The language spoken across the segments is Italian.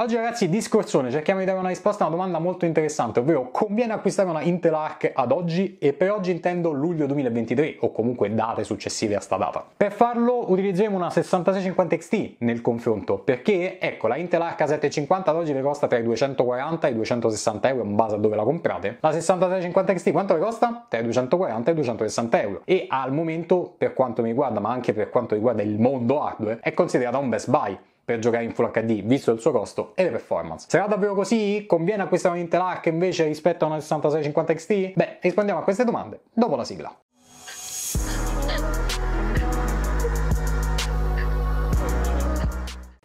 Oggi ragazzi discorsone, cerchiamo di dare una risposta a una domanda molto interessante, ovvero conviene acquistare una Intel Arc ad oggi e per oggi intendo luglio 2023 o comunque date successive a sta data. Per farlo utilizzeremo una 6650 XT nel confronto perché ecco la Intel Arc 750 ad oggi vi costa tra i 240 e i 260 euro in base a dove la comprate, la 6650 XT quanto vi costa? Tra i 240 e i 260 euro e al momento per quanto mi riguarda ma anche per quanto riguarda il mondo hardware è considerata un best buy per giocare in Full HD, visto il suo costo e le performance. Sarà davvero così? Conviene acquistare un Intel Arc invece rispetto a una 6650 XT? Beh, rispondiamo a queste domande dopo la sigla.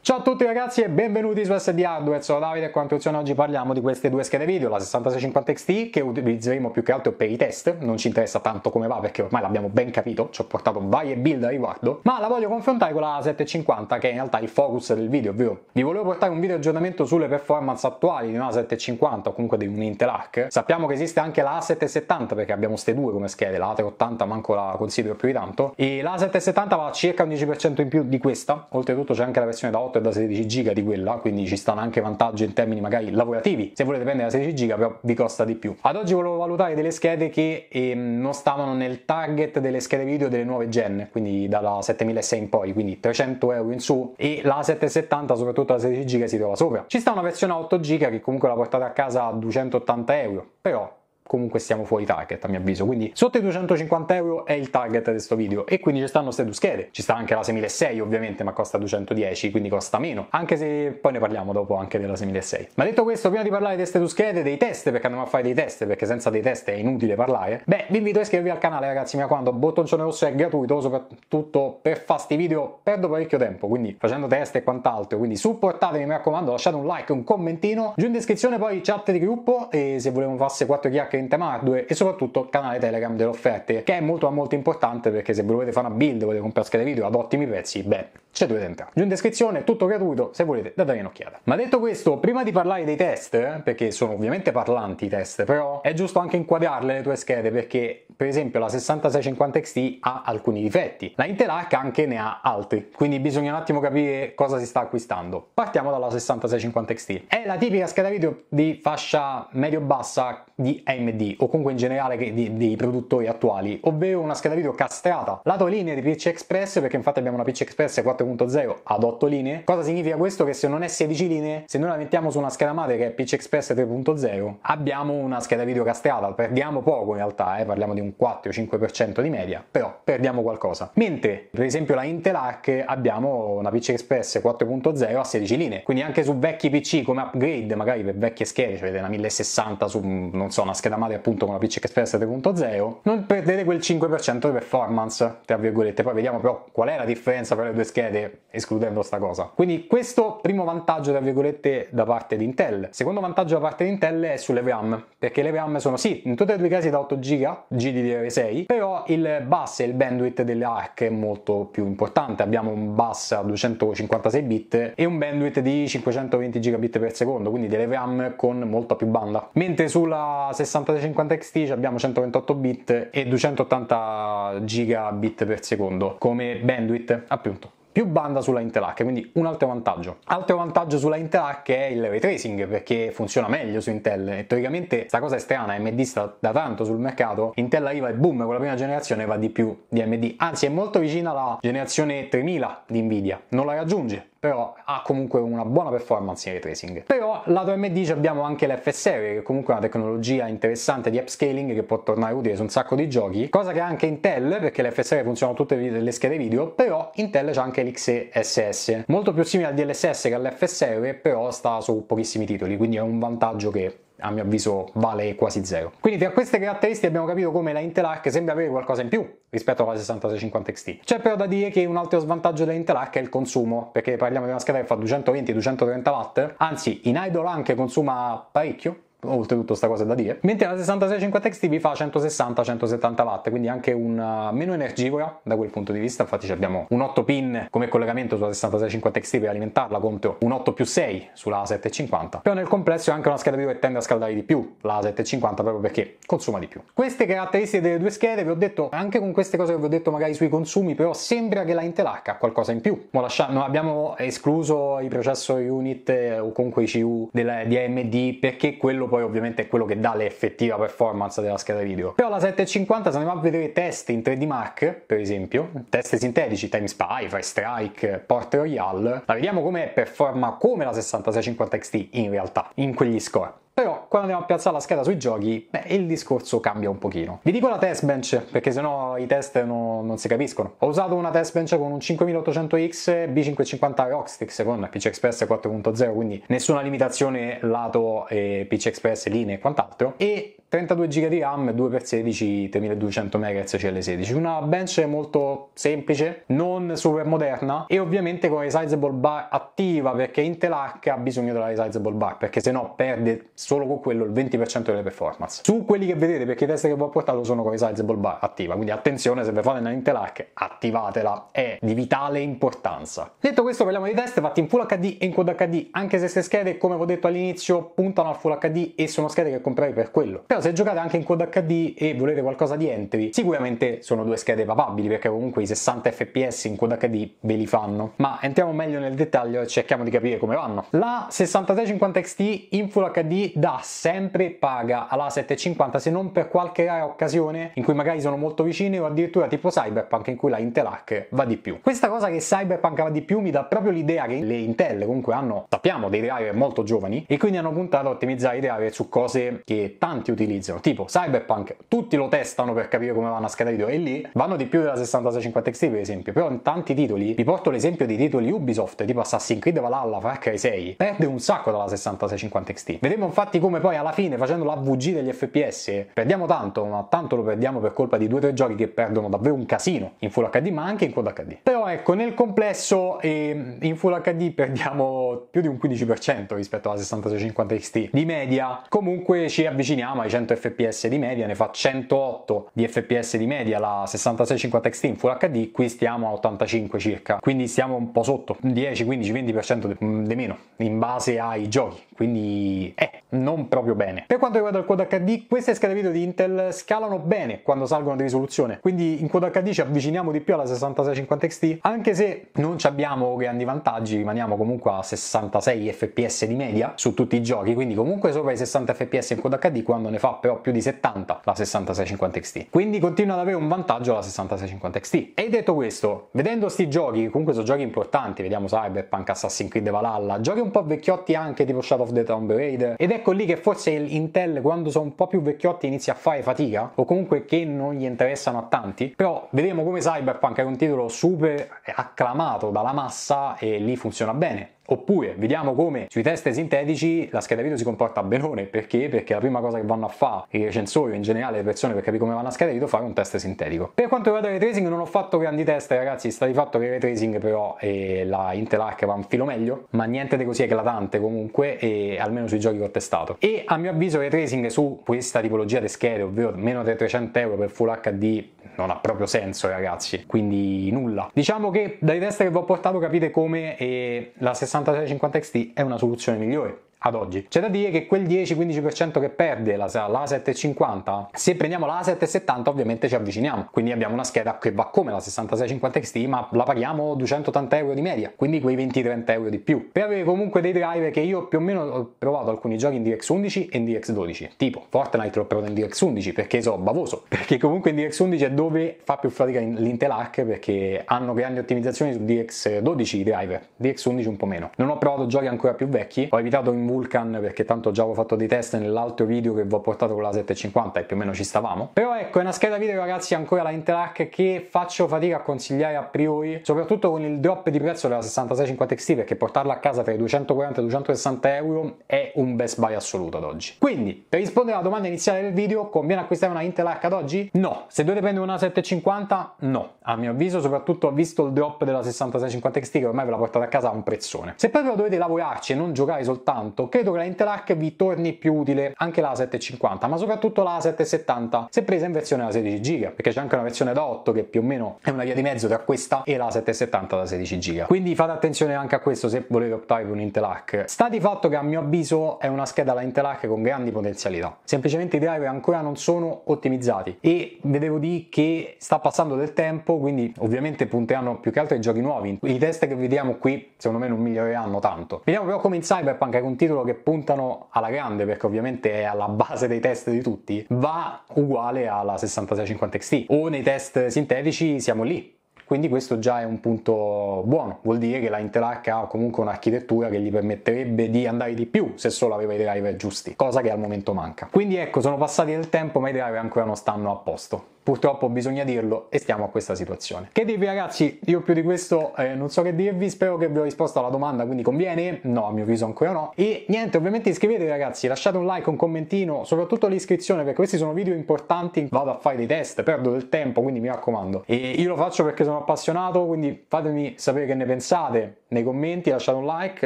Ciao a tutti ragazzi e benvenuti su SD Hardware, sono Davide e quanto funziona oggi parliamo di queste due schede video, la 6650 XT che utilizzeremo più che altro per i test, non ci interessa tanto come va perché ormai l'abbiamo ben capito, ci ho portato varie build a riguardo, ma la voglio confrontare con la 750 che è in realtà il focus del video, ovvero vi volevo portare un video aggiornamento sulle performance attuali di una 750 o comunque di un Intel Arc, sappiamo che esiste anche la A770 perché abbiamo queste due come schede, la A380 manco la considero più di tanto e la A770 va a circa un 10% in più di questa, oltretutto c'è anche la versione da 8 software da 16 giga di quella, quindi ci stanno anche vantaggi in termini magari lavorativi. Se volete prendere la 16 giga però vi costa di più. Ad oggi volevo valutare delle schede che ehm, non stavano nel target delle schede video delle nuove gen, quindi dalla 7006 in poi, quindi 300 euro in su e la 770 soprattutto la 16 giga si trova sopra. Ci sta una versione a 8 giga che comunque la portate a casa a 280 euro, però comunque siamo fuori target a mio avviso quindi sotto i 250 euro è il target di questo video e quindi ci stanno queste due schede ci sta anche la 6006 ovviamente ma costa 210 quindi costa meno anche se poi ne parliamo dopo anche della 6006 ma detto questo prima di parlare di queste due schede dei test perché andiamo a fare dei test perché senza dei test è inutile parlare beh vi invito a iscrivervi al canale ragazzi mi raccomando bottoncione rosso è gratuito soprattutto per fare sti video perdo parecchio tempo quindi facendo test e quant'altro quindi supportatemi mi raccomando lasciate un like un commentino giù in descrizione poi chat di gruppo e se volevamo farse 4 chiacchiere cliente ma e soprattutto canale Telegram delle offerte, che è molto ma molto importante perché se volete fare una build, volete comprare schede video ad ottimi prezzi, beh, c'è dove entrare. Giù in descrizione, tutto gratuito, se volete datemi un'occhiata. Ma detto questo, prima di parlare dei test, perché sono ovviamente parlanti i test, però è giusto anche inquadrarle le tue schede perché per esempio la 6650 XT ha alcuni difetti, la Intel H anche ne ha altri, quindi bisogna un attimo capire cosa si sta acquistando. Partiamo dalla 6650 XT. È la tipica scheda video di fascia medio-bassa di AMD o comunque in generale di, dei produttori attuali, ovvero una scheda video castrata. Lato linee di PC Express, perché infatti abbiamo una PC Express 4.0 ad 8 linee. Cosa significa questo? Che se non è 16 linee, se noi la mettiamo su una scheda madre che è PC Express 3.0, abbiamo una scheda video castrata. Perdiamo poco in realtà, eh, parliamo di un 4-5% di media, però perdiamo qualcosa. Mentre per esempio la Intel Arc abbiamo una PC Express 4.0 a 16 linee, quindi anche su vecchi PC come upgrade, magari per vecchie schede, cioè una 1060 su non so, una scheda madre appunto con la PCI Express 7.0, non perdete quel 5% di performance, tra virgolette. Poi vediamo però qual è la differenza tra le due schede, escludendo sta cosa. Quindi questo primo vantaggio, tra virgolette, da parte di Intel. Secondo vantaggio da parte di Intel è sulle RAM, perché le RAM sono sì, in tutti e due i casi da 8 GB, GDDR6, però il bus e il bandwidth delle ARC è molto più importante. Abbiamo un bus a 256 bit e un bandwidth di 520 gigabit per secondo, quindi delle RAM con molta più banda. Mentre sulla la 6350 XT abbiamo 128 bit e 280 gigabit per secondo come bandwidth, appunto più banda sulla Intel quindi un altro vantaggio. Altro vantaggio sulla Intel è il ray tracing perché funziona meglio su Intel e teoricamente questa cosa è strana, AMD sta da tanto sul mercato, Intel arriva e boom con la prima generazione va di più di AMD, anzi è molto vicina alla generazione 3000 di Nvidia, non la raggiunge però ha comunque una buona performance in tracing. Però lato AMD abbiamo anche l'FSR, che comunque è una tecnologia interessante di upscaling che può tornare utile su un sacco di giochi, cosa che anche Intel, perché l'FSR funziona su tutte le schede video, però Intel c'ha anche l'XSS, molto più simile al DLSS che all'FSR, però sta su pochissimi titoli, quindi è un vantaggio che a mio avviso vale quasi zero. Quindi tra queste caratteristiche abbiamo capito come la Intel Arc sembra avere qualcosa in più rispetto alla 6650 XT. C'è però da dire che un altro svantaggio dell'Intel Arc è il consumo, perché parliamo di una scheda che fa 220-230 watt, anzi in idle anche consuma parecchio, oltretutto sta cosa è da dire mentre la 6650 XT vi fa 160-170 watt quindi anche una eh, meno energivora da quel punto di vista infatti abbiamo un 8 pin come collegamento sulla 6650 XT per alimentarla contro un 8 più 6 sulla A750 però nel complesso è anche una scheda video che tende a scaldare di più la A750 proprio perché consuma di più queste caratteristiche delle due schede vi ho detto anche con queste cose che vi ho detto magari sui consumi però sembra che la Intel H ha qualcosa in più Mo lascia, non abbiamo escluso i processor unit eh, o comunque i CU della, di AMD perché quello poi ovviamente è quello che dà l'effettiva performance della scheda video. Però la 750 se andiamo a vedere test in 3D Mark, per esempio, test sintetici, Time Spy, Fire Strike, Port Royale, la vediamo come performa come la 6650 XT in realtà, in quegli score però quando andiamo a piazzare la scheda sui giochi, beh, il discorso cambia un pochino. Vi dico la test bench, perché sennò i test non, non si capiscono. Ho usato una test bench con un 5800X B550 Rockstick con PC Express 4.0, quindi nessuna limitazione lato eh, PC Express, linee e quant'altro, e 32 GB di RAM, 2x16, 3200 MHz CL16. Una bench molto semplice, non super moderna e ovviamente con resizable bar attiva perché Intel H ha bisogno della resizable bar perché se no perde solo con quello il 20% delle performance. Su quelli che vedete perché i test che vi ho portato sono con resizable bar attiva, quindi attenzione se vi fate una Intel H attivatela, è di vitale importanza. Detto questo parliamo di test fatti in Full HD e in Quad HD anche se queste schede come vi ho detto all'inizio puntano al Full HD e sono schede che comprai per quello. Però se giocate anche in Quad HD e volete qualcosa di entry, sicuramente sono due schede papabili perché comunque i 60 fps in Quad HD ve li fanno. Ma entriamo meglio nel dettaglio e cerchiamo di capire come vanno. La 6650 XT in Full HD da sempre paga alla 750 se non per qualche rara occasione in cui magari sono molto vicine o addirittura tipo Cyberpunk in cui la Intel Hack va di più. Questa cosa che Cyberpunk va di più mi dà proprio l'idea che le Intel comunque hanno, sappiamo, dei driver molto giovani e quindi hanno puntato a ottimizzare i driver su cose che tanti utilizzano utilizzano. Tipo Cyberpunk, tutti lo testano per capire come vanno a scadere i video e lì vanno di più della 6650 XT per esempio, però in tanti titoli, vi porto l'esempio di titoli Ubisoft tipo Assassin's Creed Valhalla, Far Cry 6, perde un sacco dalla 6650 XT. Vedremo infatti come poi alla fine facendo la VG degli FPS perdiamo tanto, ma tanto lo perdiamo per colpa di due o tre giochi che perdono davvero un casino in Full HD ma anche in Quad HD. Però ecco, nel complesso eh, in Full HD perdiamo più di un 15% rispetto alla 6650 XT di media, comunque ci avviciniamo ai 100 fps di media, ne fa 108 di fps di media la 6650 XT in Full HD, qui stiamo a 85 circa, quindi stiamo un po' sotto, 10, 15, 20% di meno in base ai giochi quindi eh, non proprio bene. Per quanto riguarda il Quad HD, queste schede video di Intel scalano bene quando salgono di risoluzione, quindi in Quad HD ci avviciniamo di più alla 6650 XT, anche se non abbiamo grandi vantaggi, rimaniamo comunque a 66 fps di media su tutti i giochi, quindi comunque sopra i 60 fps in Quad HD quando ne fa però più di 70 la 6650 XT. Quindi continua ad avere un vantaggio la 6650 XT. E detto questo, vedendo questi giochi, comunque sono giochi importanti, vediamo Cyberpunk, Assassin's Creed Valhalla, giochi un po' vecchiotti anche tipo Shadow of the Tomb Raider ed ecco lì che forse Intel quando sono un po' più vecchiotti inizia a fare fatica o comunque che non gli interessano a tanti però vedremo come Cyberpunk è un titolo super acclamato dalla massa e lì funziona bene Oppure vediamo come sui test sintetici la scheda video si comporta benone, perché? Perché la prima cosa che vanno a fare i recensori o in generale le persone per capire come vanno a scheda video è fare un test sintetico. Per quanto riguarda il tracing non ho fatto grandi test ragazzi, sta di fatto che il tracing però eh, la Intel Arc va un filo meglio, ma niente di così eclatante comunque, eh, almeno sui giochi che ho testato. E a mio avviso il tracing su questa tipologia di schede, ovvero meno di 300 euro per Full HD, non ha proprio senso ragazzi, quindi nulla. Diciamo che dai test che vi ho portato capite come eh, la stessa 6650 XT è una soluzione migliore ad oggi. C'è da dire che quel 10-15% che perde la, la 750, se prendiamo la 770 ovviamente ci avviciniamo, quindi abbiamo una scheda che va come la 6650 XT ma la paghiamo 280 euro di media, quindi quei 20-30 euro di più. Per avere comunque dei driver che io più o meno ho provato alcuni giochi in DX11 e in DX12, tipo Fortnite l'ho provato in DX11 perché so bavoso, perché comunque in DX11 è dove fa più fatica l'Intel Arc perché hanno grandi ottimizzazioni su DX12 i driver, DX11 un po' meno. Non ho provato giochi ancora più vecchi, ho evitato in Vulcan perché tanto già avevo fatto dei test nell'altro video che vi ho portato con la 750 e più o meno ci stavamo però ecco è una scheda video ragazzi ancora la Interac che faccio fatica a consigliare a priori soprattutto con il drop di prezzo della 6650 XT perché portarla a casa tra i 240 e 260 euro è un best buy assoluto ad oggi quindi per rispondere alla domanda iniziale del video conviene acquistare una Interac ad oggi? no se dovete prendere una 750 no a mio avviso soprattutto visto il drop della 6650 XT che ormai ve la portate a casa a un prezzone se proprio dovete lavorarci e non giocare soltanto credo che la Interac vi torni più utile anche la 750 ma soprattutto la 770 se presa in versione da 16 giga perché c'è anche una versione da 8 che più o meno è una via di mezzo tra questa e la 770 da 16 giga quindi fate attenzione anche a questo se volete optare per un Intel Hack sta di fatto che a mio avviso è una scheda la Intel Hack con grandi potenzialità semplicemente i driver ancora non sono ottimizzati e vedevo di che sta passando del tempo quindi ovviamente punteranno più che altro ai giochi nuovi i test che vediamo qui secondo me non miglioreranno tanto vediamo però come in Cyberpunk è un titolo titolo che puntano alla grande, perché ovviamente è alla base dei test di tutti, va uguale alla 6650 XT. O nei test sintetici siamo lì, quindi questo già è un punto buono, vuol dire che la Intel H ha comunque un'architettura che gli permetterebbe di andare di più se solo aveva i driver giusti, cosa che al momento manca. Quindi ecco, sono passati del tempo ma i driver ancora non stanno a posto. Purtroppo bisogna dirlo e stiamo a questa situazione. Che dirvi ragazzi? Io più di questo eh, non so che dirvi, spero che vi ho risposto alla domanda, quindi conviene? No, a mio avviso ancora no. E niente, ovviamente iscrivetevi ragazzi, lasciate un like, un commentino, soprattutto l'iscrizione perché questi sono video importanti, vado a fare dei test, perdo del tempo, quindi mi raccomando. E io lo faccio perché sono appassionato, quindi fatemi sapere che ne pensate nei commenti, lasciate un like,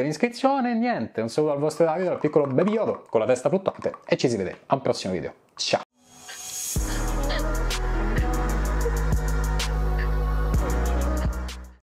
l'iscrizione e niente. Un saluto al vostro Davide, dal piccolo Bebiodo con la testa fluttuante e ci si vede al prossimo video. Ciao!